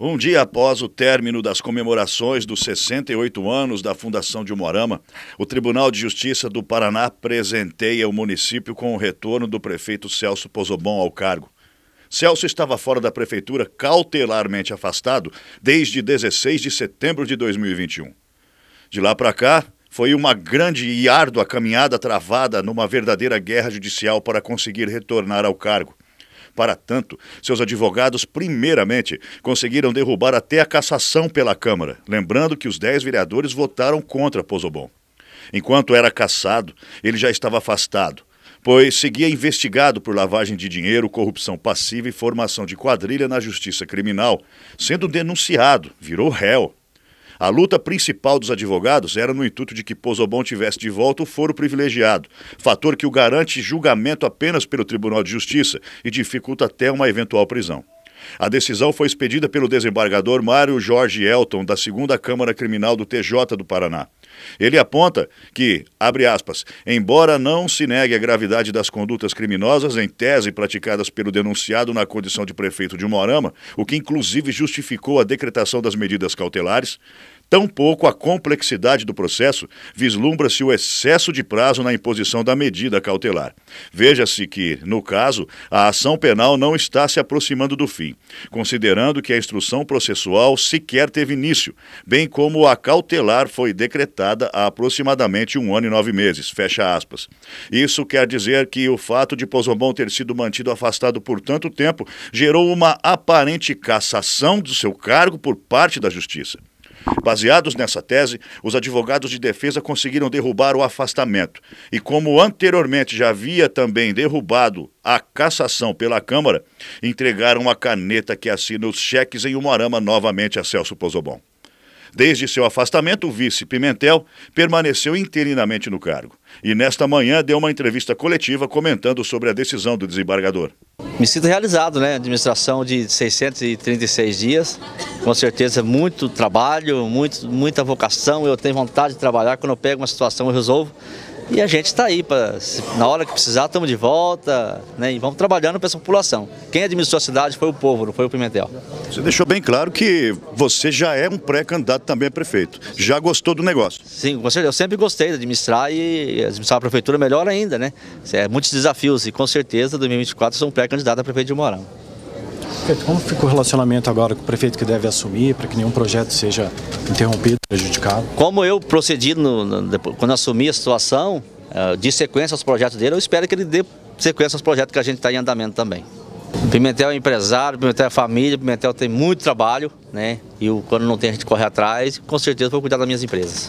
Um dia após o término das comemorações dos 68 anos da fundação de Umorama, o Tribunal de Justiça do Paraná presenteia o município com o retorno do prefeito Celso Pozobon ao cargo. Celso estava fora da prefeitura cautelarmente afastado desde 16 de setembro de 2021. De lá para cá, foi uma grande e árdua caminhada travada numa verdadeira guerra judicial para conseguir retornar ao cargo. Para tanto, seus advogados, primeiramente, conseguiram derrubar até a cassação pela Câmara, lembrando que os dez vereadores votaram contra Pozobon. Enquanto era cassado, ele já estava afastado, pois seguia investigado por lavagem de dinheiro, corrupção passiva e formação de quadrilha na justiça criminal, sendo denunciado, virou réu a luta principal dos advogados era no intuito de que Pozobon tivesse de volta o foro privilegiado, fator que o garante julgamento apenas pelo Tribunal de Justiça e dificulta até uma eventual prisão. A decisão foi expedida pelo desembargador Mário Jorge Elton, da 2 Câmara Criminal do TJ do Paraná. Ele aponta que, abre aspas, embora não se negue a gravidade das condutas criminosas em tese praticadas pelo denunciado na condição de prefeito de Morama, o que inclusive justificou a decretação das medidas cautelares, Tampouco a complexidade do processo vislumbra-se o excesso de prazo na imposição da medida cautelar. Veja-se que, no caso, a ação penal não está se aproximando do fim, considerando que a instrução processual sequer teve início, bem como a cautelar foi decretada há aproximadamente um ano e nove meses. Fecha aspas. Isso quer dizer que o fato de Pozobon ter sido mantido afastado por tanto tempo gerou uma aparente cassação do seu cargo por parte da Justiça. Baseados nessa tese, os advogados de defesa conseguiram derrubar o afastamento. E como anteriormente já havia também derrubado a cassação pela Câmara, entregaram a caneta que assina os cheques em Umarama novamente a Celso Pozobon. Desde seu afastamento, o vice Pimentel permaneceu interinamente no cargo e nesta manhã deu uma entrevista coletiva comentando sobre a decisão do desembargador. Me sinto realizado, né? Administração de 636 dias, com certeza muito trabalho, muito, muita vocação. Eu tenho vontade de trabalhar, quando eu pego uma situação eu resolvo. E a gente está aí, pra, na hora que precisar, estamos de volta né, e vamos trabalhando para essa população. Quem administrou a cidade foi o povo, não foi o Pimentel. Você deixou bem claro que você já é um pré-candidato também a prefeito. Já gostou do negócio? Sim, eu sempre gostei de administrar e administrar a prefeitura melhor ainda, né? É, muitos desafios e com certeza 2024 sou um pré-candidato a prefeito de Morão. Prefeito, como fica o relacionamento agora com o prefeito que deve assumir para que nenhum projeto seja interrompido, prejudicado? Como eu procedi no, no, quando assumi a situação, eh, de sequência aos projetos dele, eu espero que ele dê sequência aos projetos que a gente está em andamento também. Pimentel é empresário, Pimentel é família, Pimentel tem muito trabalho, né? E quando não tem, a gente corre atrás. Com certeza vou cuidar das minhas empresas.